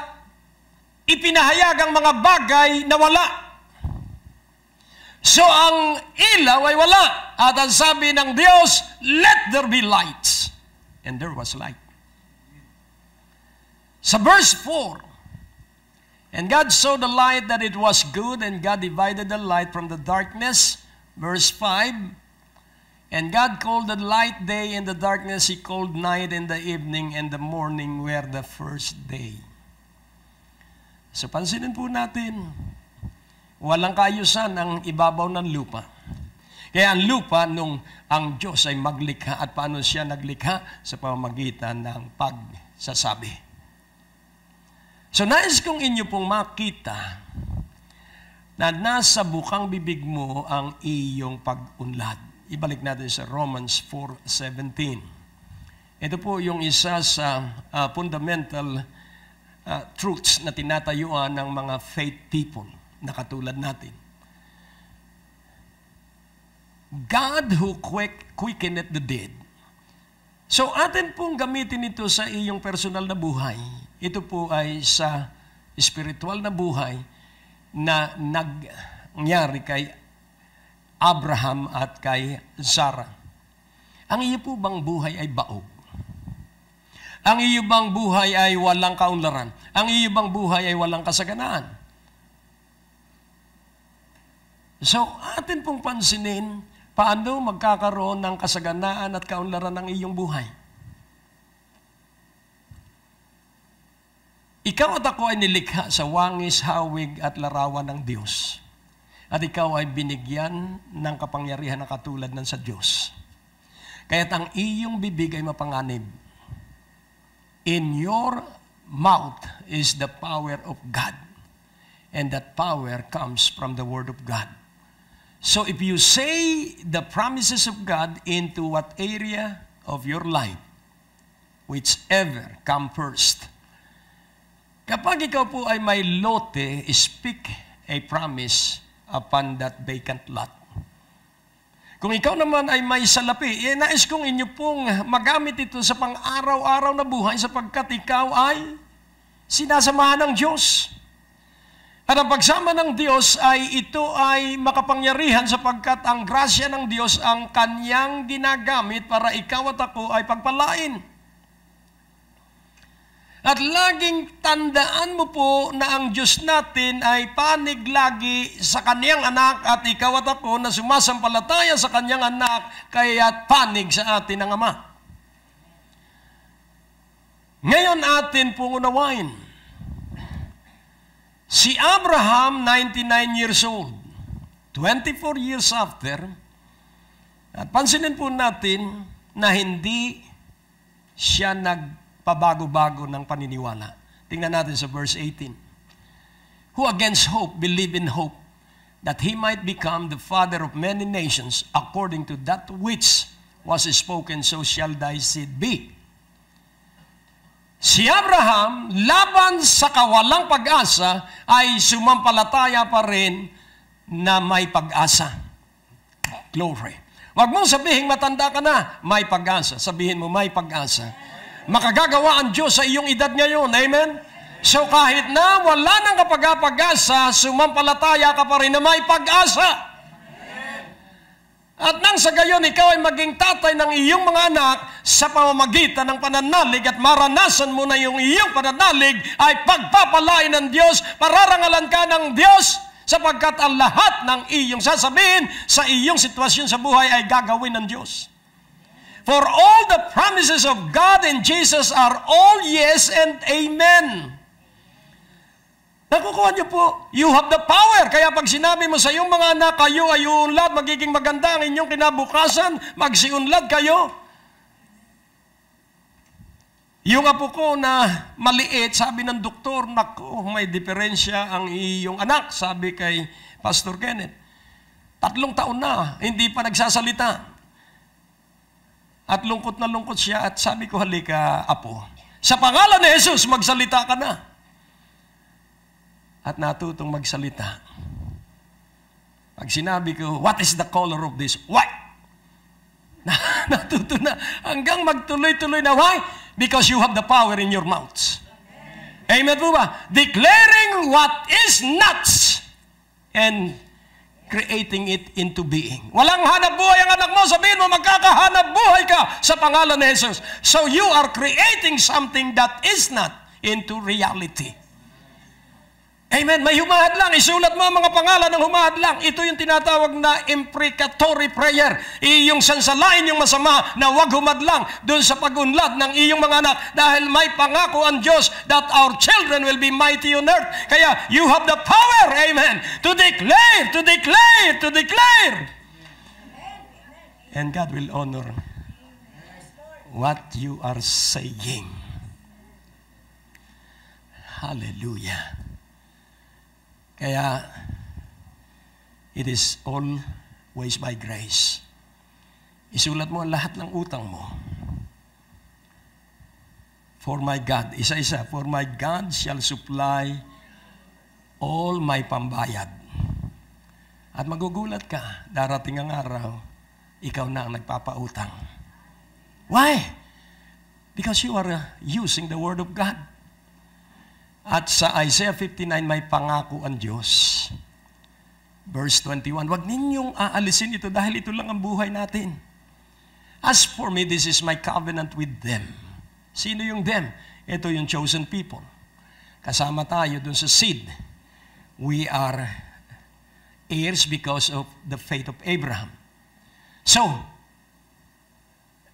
ipinahayag ang mga bagay na wala So ang ilaw ay wala. At ang sabi ng Diyos, let there be light. And there was light. Sa verse 4, And God saw the light that it was good, and God divided the light from the darkness. Verse 5, And God called the light day, and the darkness He called night, and the evening and the morning were the first day. So pansinin po natin, Walang kaayusan ang ibabaw ng lupa. Kaya ang lupa nung ang Diyos ay maglikha at paano siya naglikha? Sa pamamagitan ng pagsasabi. So nais kong inyo pong makita na nasa bukang bibig mo ang iyong pag-unlad. Ibalik natin sa Romans 4.17. Ito po yung isa sa uh, fundamental uh, truths na tinatayuan ng mga faith people na katulad natin. God who quick, quickeneth the dead. So atin pong gamitin ito sa iyong personal na buhay. Ito po ay sa spiritual na buhay na nangyari kay Abraham at kay Sarah. Ang iyo po bang buhay ay baog? Ang iyo bang buhay ay walang kaunlaran? Ang iyo bang buhay ay walang kasaganaan? So, atin pong pansinin paano magkakaroon ng kasaganaan at kaunlaran ng iyong buhay. Ikaw at ako ay nilikha sa wangis, hawig at larawan ng Diyos. At ikaw ay binigyan ng kapangyarihan na katulad ng sa Diyos. Kaya't ang iyong bibig ay mapanganib. In your mouth is the power of God. And that power comes from the Word of God. So if you say the promises of God into what area of your life, whichever come first. Kapag ikaw po ay may lote, speak a promise upon that vacant lot. Kung ikaw naman ay may salapi, eh, nais kong inyo pong magamit ito sa pang-araw-araw na buhay sapagkat ikaw ay sinasamahan ng Diyos. At ang pagsama ng Diyos ay ito ay makapangyarihan sapagkat ang grasya ng Diyos ang kanyang ginagamit para ikaw at ako ay pagpalain. At laging tandaan mo po na ang Diyos natin ay panig lagi sa kanyang anak at ikaw at ako na sumasampalataya sa kanyang anak kaya panig sa atin ang Ama. Ngayon atin pong unawain Si Abraham, 99 years old, 24 years after, at pansinin po natin na hindi siya nagpabago-bago ng paniniwala. Tingnan natin sa verse 18. Who against hope believe in hope that he might become the father of many nations according to that which was spoken so shall thy seed be. Si Abraham, laban sa kawalang pag-asa, ay sumampalataya pa rin na may pag-asa. Glory. Huwag mong sabihin matanda ka na, may pag-asa. Sabihin mo, may pag-asa. Makagagawa ang Diyos sa iyong edad ngayon. Amen? So kahit na wala nang kapag-asa, sumampalataya ka pa rin na may pag-asa. At nang sa gayon, ikaw ay maging tatay ng iyong mga anak sa pamamagitan ng pananalig at maranasan mo na yung iyong pananalig ay pagpapalain ng Diyos, pararangalan ka ng Diyos sapagkat ang lahat ng iyong sasabihin sa iyong sitwasyon sa buhay ay gagawin ng Diyos. For all the promises of God in Jesus are all yes and amen. Nakukuha niyo po, you have the power. Kaya pag sinabi mo sa iyong mga anak, kayo ay uunlad, magiging maganda ang inyong kinabukasan, magsiunlad kayo. Yung apo ko na maliit, sabi ng doktor, nako, may diferensya ang iyong anak, sabi kay Pastor Kenneth. Tatlong taon na, hindi pa nagsasalita. At lungkot na lungkot siya at sabi ko, halika, apo. Sa pangalan ni Jesus, magsalita ka na at natutong magsalita. Pag sinabi ko, what is the color of this? White! Na, natuto na. Hanggang magtuloy-tuloy na. Why? Because you have the power in your mouths. Amen po ba? Declaring what is not and creating it into being. Walang hanap buhay ang anak mo. Sabihin mo, magkakahanap buhay ka sa pangalan ni Jesus. So you are creating something that is not into reality. Amen. May humahadlang. Isulat mo ang mga pangalan ng humahadlang. Ito yung tinatawag na imprecatory prayer. Iyong sansalain yung masama na huwag humadlang doon sa pagunlad ng iyong mga anak dahil may pangako ang Diyos that our children will be mighty on earth. Kaya you have the power, amen, to declare, to declare, to declare. And God will honor what you are saying. Hallelujah. Kaya, it is always by grace. Isulat mo ang lahat ng utang mo. For my God, isa-isa, for my God shall supply all my pambayad. At magugulat ka, darating ang araw, ikaw na ang nagpapautang. Why? Because you are uh, using the Word of God. At sa Isaiah 59 may pangako ang Diyos. Verse 21, huwag ninyong aalisin ito dahil ito lang ang buhay natin. As for me, this is my covenant with them. Sino yung them? Ito yung chosen people. Kasama tayo dun sa seed. We are heirs because of the faith of Abraham. So,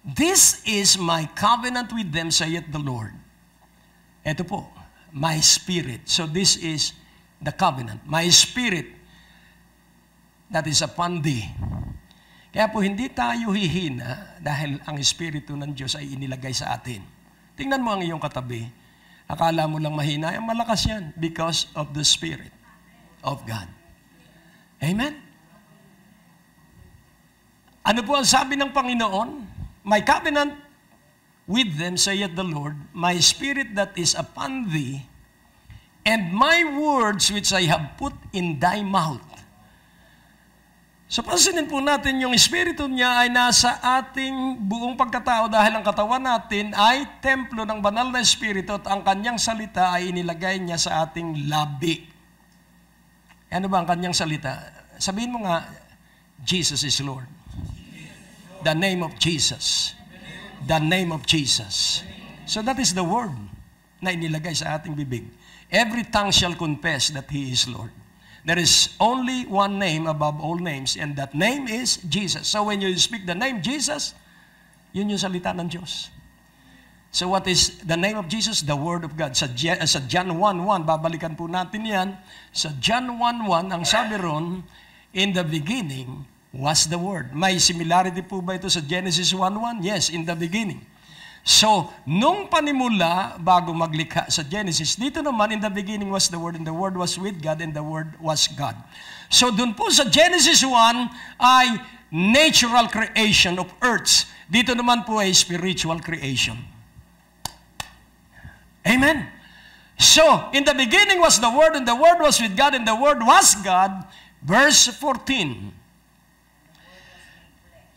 this is my covenant with them, saith the Lord. Ito po, my spirit. So this is the covenant. My spirit that is upon thee. Kaya po hindi tayo hihina dahil ang Espiritu ng Diyos ay inilagay sa atin. Tingnan mo ang iyong katabi. Akala mo lang mahina, ay eh, malakas yan because of the Spirit of God. Amen? Ano po ang sabi ng Panginoon? My covenant with them, saith the Lord, My spirit that is upon thee, and my words which I have put in thy mouth. So pansinin po natin, yung Espiritu niya ay nasa ating buong pagkatao dahil ang katawan natin ay templo ng banal na Espiritu at ang kanyang salita ay inilagay niya sa ating labi. Eh, ano ba ang kanyang salita? Sabihin mo nga, Jesus is Lord. The name of Jesus. The name of Jesus. So that is the word na inilagay sa ating bibig. Every tongue shall confess that He is Lord. There is only one name above all names, and that name is Jesus. So when you speak the name Jesus, yun yung salita ng Diyos. So what is the name of Jesus? The Word of God. Sa, uh, sa John 1.1, babalikan po natin yan. Sa John 1.1, ang sabi ron, In the beginning was the Word. May similarity po ba ito sa Genesis 1.1? Yes, in the beginning. So, nung panimula, bago maglikha sa Genesis, dito naman, in the beginning was the Word, and the Word was with God, and the Word was God. So, dun po sa Genesis 1 ay natural creation of earths. Dito naman po ay spiritual creation. Amen? So, in the beginning was the Word, and the Word was with God, and the Word was God. Verse 14.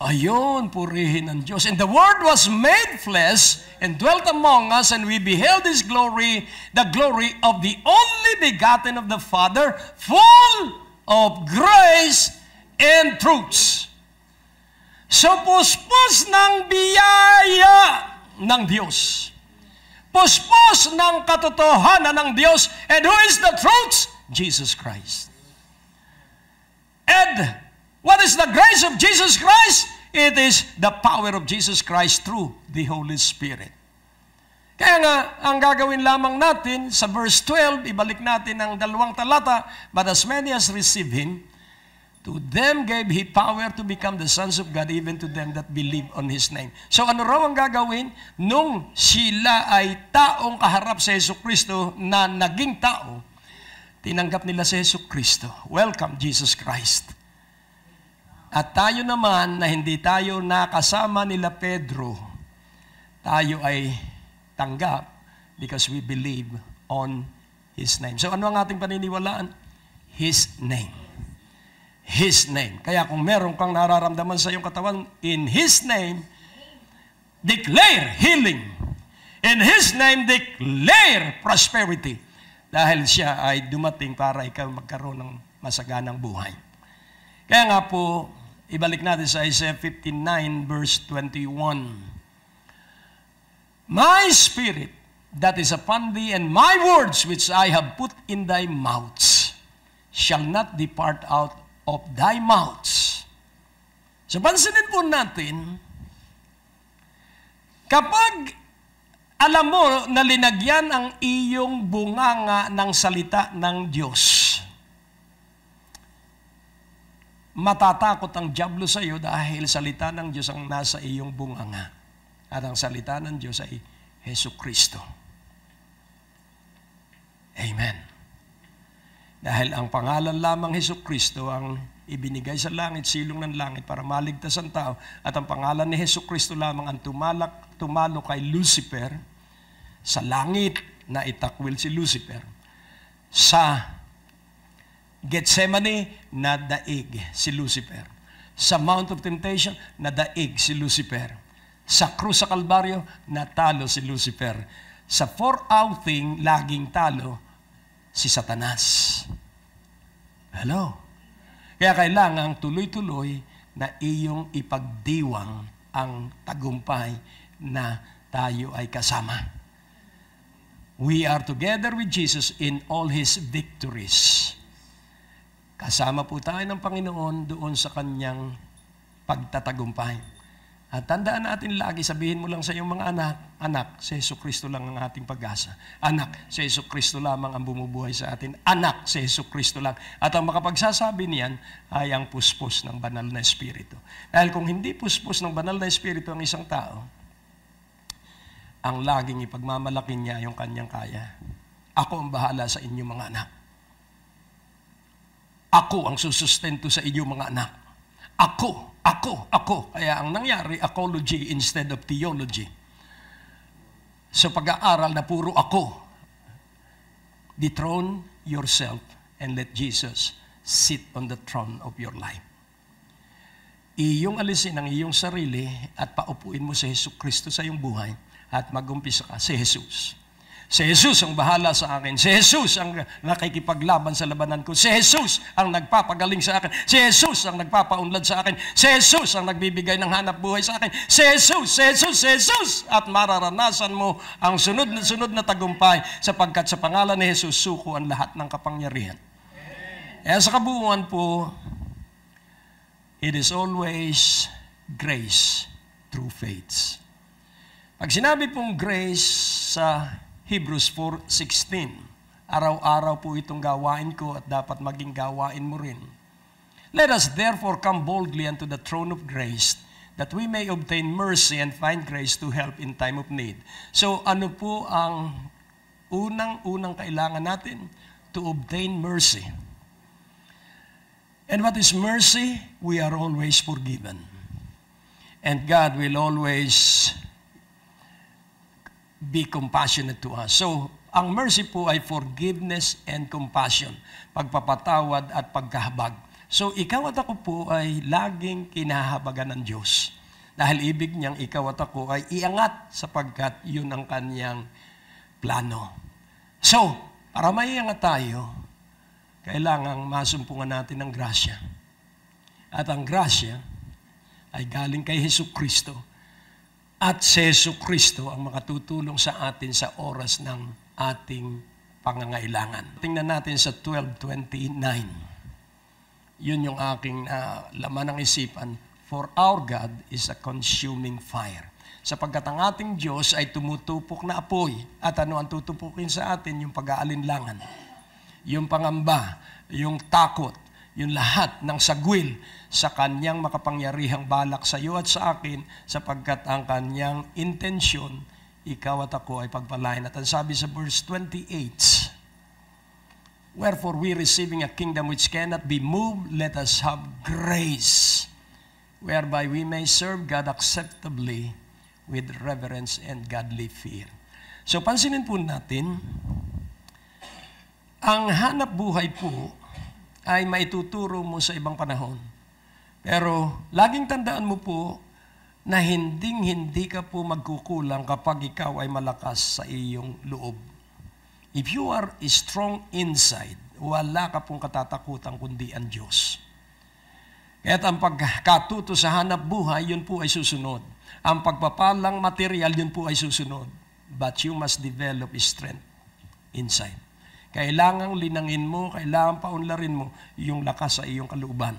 Ayon, purihin ang Diyos. And the Word was made flesh and dwelt among us, and we beheld His glory, the glory of the only begotten of the Father, full of grace and truth. So, puspos ng biyaya ng Diyos. Puspos ng katotohanan ng Diyos. And who is the truth? Jesus Christ. And What is the grace of Jesus Christ? It is the power of Jesus Christ through the Holy Spirit. Kaya nga, ang gagawin lamang natin sa verse 12, ibalik natin ang dalawang talata, But as many as receive Him, to them gave He power to become the sons of God, even to them that believe on His name. So ano raw ang gagawin? Nung sila ay taong kaharap sa Yesu Kristo na naging tao, tinanggap nila sa Yesu Kristo. Welcome, Jesus Christ. At tayo naman na hindi tayo nakasama nila Pedro, tayo ay tanggap because we believe on His name. So ano ang ating paniniwalaan? His name. His name. Kaya kung meron kang nararamdaman sa iyong katawan, in His name, declare healing. In His name, declare prosperity. Dahil siya ay dumating para ikaw magkaroon ng masaganang buhay. Kaya nga po, Ibalik natin sa Isaiah 59 verse 21. My spirit that is upon thee and my words which I have put in thy mouths shall not depart out of thy mouths. So pansinin po natin, kapag alam mo na linagyan ang iyong bunganga ng salita ng Diyos, Matatakot ang Diablo sa iyo dahil salita ng Diyos ang nasa iyong bunganga. At ang salita ng Diyos ay Heso Kristo. Amen. Dahil ang pangalan lamang Heso Kristo ang ibinigay sa langit, silong ng langit para maligtas ang tao. At ang pangalan ni Heso Kristo lamang ang tumalak, tumalo kay Lucifer sa langit na itakwil si Lucifer sa Gethsemane, nadaig si Lucifer. Sa Mount of Temptation, nadaig si Lucifer. Sa krus sa Kalbaryo, natalo si Lucifer. Sa four-outing, laging talo si Satanas. Hello? Kaya kailangan tuloy-tuloy na iyong ipagdiwang ang tagumpay na tayo ay kasama. We are together with Jesus in all His victories. Kasama po tayo ng Panginoon doon sa kanyang pagtatagumpay. At tandaan natin lagi, sabihin mo lang sa iyong mga anak, anak, si Yesu Kristo lang ang ating pag-asa. Anak, si Yesu Kristo lamang ang bumubuhay sa atin. Anak, si Yesu Kristo lang. At ang makapagsasabi niyan ay ang puspos ng banal na Espiritu. Dahil kung hindi puspos ng banal na Espiritu ang isang tao, ang laging ipagmamalaki niya yung kanyang kaya. Ako ang bahala sa inyong mga anak. Ako ang susustento sa inyo mga anak. Ako, ako, ako. Kaya ang nangyari, ecology instead of theology. Sa so pag-aaral na puro ako, dethrone yourself and let Jesus sit on the throne of your life. Iyong alisin ang iyong sarili at paupuin mo si Heso Kristo sa iyong buhay at magumpisa ka si Jesus. Si Jesus ang bahala sa akin. Si Jesus ang nakikipaglaban sa labanan ko. Si Jesus ang nagpapagaling sa akin. Si Jesus ang nagpapaunlad sa akin. Si Jesus ang nagbibigay ng hanap buhay sa akin. Si Jesus, si Jesus, si Jesus! At mararanasan mo ang sunod na sunod na tagumpay sapagkat sa pangalan ni Jesus suko ang lahat ng kapangyarihan. Kaya sa kabuuan po, it is always grace through faith. Pag sinabi pong grace sa Hebrews 4.16. Araw-araw po itong gawain ko at dapat maging gawain mo rin. Let us therefore come boldly unto the throne of grace that we may obtain mercy and find grace to help in time of need. So ano po ang unang-unang kailangan natin? To obtain mercy. And what is mercy? We are always forgiven. And God will always be compassionate to us. So, ang mercy po ay forgiveness and compassion, pagpapatawad at pagkahabag. So, ikaw at ako po ay laging kinahabagan ng Diyos. Dahil ibig niyang ikaw at ako ay iangat sapagkat yun ang kanyang plano. So, para maiangat tayo, kailangang masumpungan natin ng grasya. At ang grasya ay galing kay Heso Kristo at si Seso Kristo ang makatutulong sa atin sa oras ng ating pangangailangan. Tingnan natin sa 12.29. Yun yung aking uh, laman ng isipan. For our God is a consuming fire. Sapagkat ang ating Diyos ay tumutupok na apoy. At ano ang tutupukin sa atin? Yung pag-aalinlangan, yung pangamba, yung takot, yung lahat ng sagwil sa kanyang makapangyarihang balak sa iyo at sa akin sapagkat ang kanyang intensyon, ikaw at ako ay pagpalain. At ang sabi sa verse 28, Wherefore we receiving a kingdom which cannot be moved, let us have grace, whereby we may serve God acceptably with reverence and godly fear. So pansinin po natin, ang hanap buhay po ay maituturo mo sa ibang panahon. Pero laging tandaan mo po na hinding-hindi ka po magkukulang kapag ikaw ay malakas sa iyong loob. If you are strong inside, wala ka pong katatakutan kundi ang Diyos. Kaya ang pagkatuto sa hanap buhay, yun po ay susunod. Ang pagpapalang material, yun po ay susunod. But you must develop strength inside. Kailangang linangin mo, kailangang paunlarin mo yung lakas sa iyong kalooban.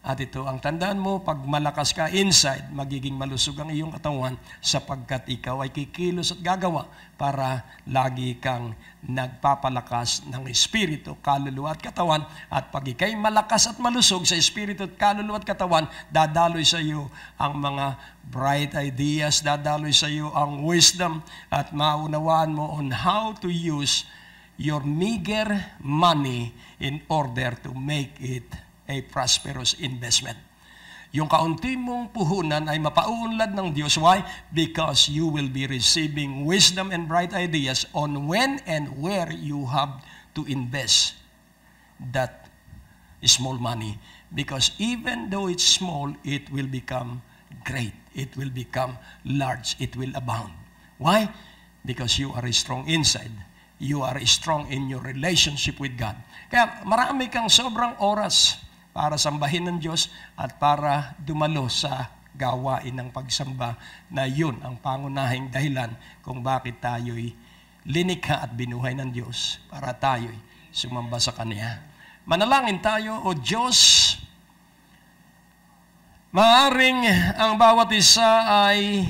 At ito, ang tandaan mo, pag malakas ka inside, magiging malusog ang iyong katawan sapagkat ikaw ay kikilos at gagawa para lagi kang nagpapalakas ng espiritu, kaluluwa at katawan. At pag ikay malakas at malusog sa espiritu at kaluluwa at katawan, dadaloy sa iyo ang mga bright ideas, dadaloy sa iyo ang wisdom at maunawaan mo on how to use your meager money in order to make it a prosperous investment. Yung kaunti mong puhunan ay mapauunlad ng Diyos. Why? Because you will be receiving wisdom and bright ideas on when and where you have to invest that small money. Because even though it's small, it will become great. It will become large. It will abound. Why? Because you are strong inside you are strong in your relationship with God. Kaya marami kang sobrang oras para sambahin ng Diyos at para dumalo sa gawain ng pagsamba na yun ang pangunahing dahilan kung bakit tayo'y linikha at binuhay ng Diyos para tayo'y sumamba sa Kanya. Manalangin tayo, O Diyos, maaring ang bawat isa ay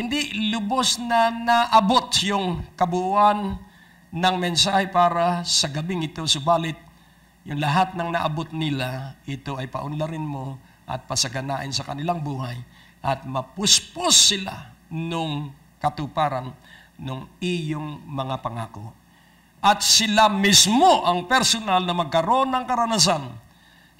hindi lubos na naabot yung kabuuan ng mensahe para sa gabing ito. Subalit, yung lahat ng naabot nila, ito ay paunlarin mo at pasaganain sa kanilang buhay at mapuspos sila nung katuparan nung iyong mga pangako. At sila mismo ang personal na magkaroon ng karanasan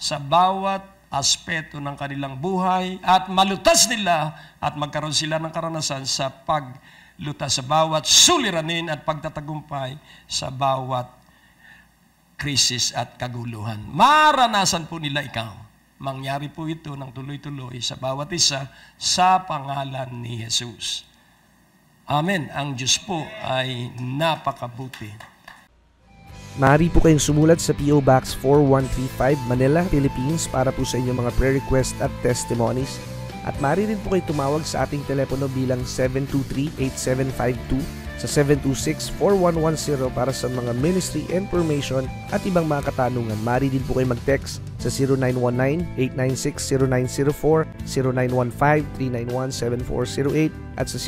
sa bawat aspeto ng kanilang buhay at malutas nila at magkaroon sila ng karanasan sa paglutas sa bawat suliranin at pagtatagumpay sa bawat krisis at kaguluhan. Maranasan po nila ikaw. Mangyari po ito ng tuloy-tuloy sa bawat isa sa pangalan ni Jesus. Amen. Ang Diyos po ay napakabuti. Maaari po kayong sumulat sa PO Box 4135 Manila, Philippines para po sa inyong mga prayer request at testimonies. At maaari rin po kayo tumawag sa ating telepono bilang 723 sa 726-4110 para sa mga ministry information at ibang mga katanungan. Mari din po kayo mag-text sa 0919-896-0904, 0915-391-7408 at sa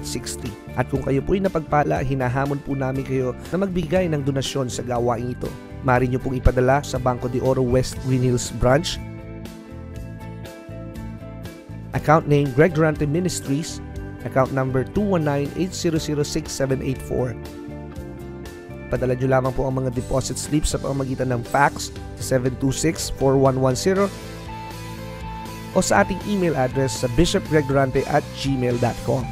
0922-820-9860. At kung kayo po'y napagpala, hinahamon po namin kayo na magbigay ng donasyon sa gawain ito. Mari nyo pong ipadala sa Banco de Oro West Green Hills Branch, Account name Greg Durante Ministries, account number 219-8006784. Padala nyo lamang po ang mga deposit slips sa pamagitan ng fax sa 726-4110 o sa ating email address sa bishopgregdurante at gmail.com.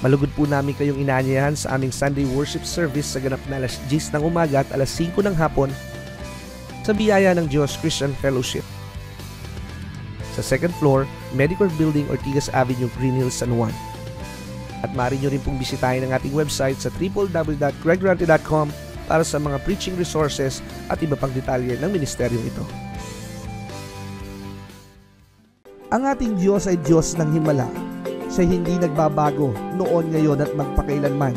Malugod po namin kayong inaanyayahan sa aming Sunday worship service sa ganap na alas 10 ng umaga at alas 5 ng hapon sa biyaya ng Diyos Christian Fellowship. Sa second floor, Medicor Building, Ortigas Avenue, Green Hills, San Juan. At maaari nyo rin pong bisitahin ang ating website sa www.gregrante.com para sa mga preaching resources at iba pang detalye ng ministeryo ito. Ang ating Diyos ay Diyos ng Himala. Siya hindi nagbabago noon, ngayon at magpakailanman.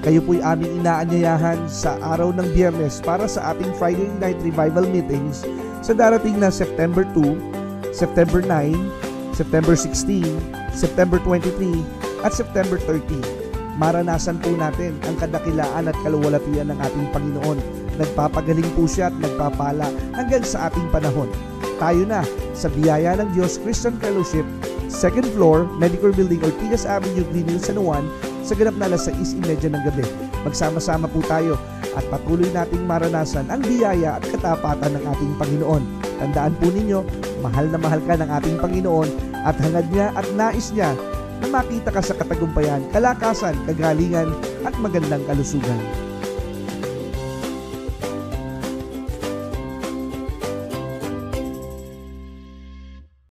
Kayo po'y aming inaanyayahan sa araw ng biyernes para sa ating Friday Night Revival Meetings sa darating na September 2, September 9, September 16, September 23, at September 30, maranasan po natin ang kadakilaan at kaluwalhatian ng ating Panginoon. Nagpapagaling po siya at nagpapala hanggang sa ating panahon. Tayo na sa biyaya ng Diyos Christian Fellowship, second floor, Medical Building, Ortigas Avenue, Greenhill, San Juan, sa ganap na alas 6.30 ng gabi. Magsama-sama po tayo at patuloy nating maranasan ang biyaya at katapatan ng ating Panginoon. Tandaan po ninyo, mahal na mahal ka ng ating Panginoon at hangad niya at nais niya na makita ka sa katagumpayan, kalakasan, kagalingan at magandang kalusugan.